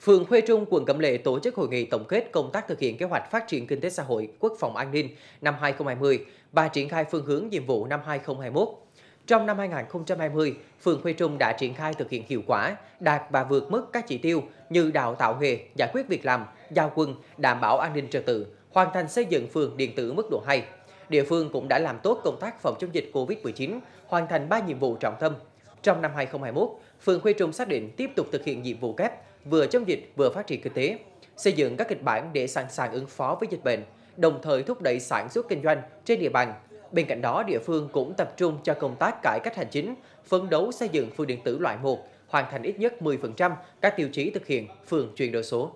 Phường Khuê Trung, quận Cẩm Lệ tổ chức hội nghị tổng kết công tác thực hiện kế hoạch phát triển kinh tế xã hội, quốc phòng an ninh năm 2020 và triển khai phương hướng nhiệm vụ năm 2021. Trong năm 2020, phường Khuê Trung đã triển khai thực hiện hiệu quả, đạt và vượt mức các chỉ tiêu như đào tạo nghề, giải quyết việc làm, giao quân, đảm bảo an ninh trật tự, hoàn thành xây dựng phường điện tử mức độ 2. Địa phương cũng đã làm tốt công tác phòng chống dịch COVID-19, hoàn thành 3 nhiệm vụ trọng tâm trong năm 2021, phường Khuê Trung xác định tiếp tục thực hiện nhiệm vụ kép vừa chống dịch vừa phát triển kinh tế, xây dựng các kịch bản để sẵn sàng ứng phó với dịch bệnh, đồng thời thúc đẩy sản xuất kinh doanh trên địa bàn. Bên cạnh đó, địa phương cũng tập trung cho công tác cải cách hành chính, phấn đấu xây dựng phường điện tử loại 1, hoàn thành ít nhất 10% các tiêu chí thực hiện phường chuyển đổi số.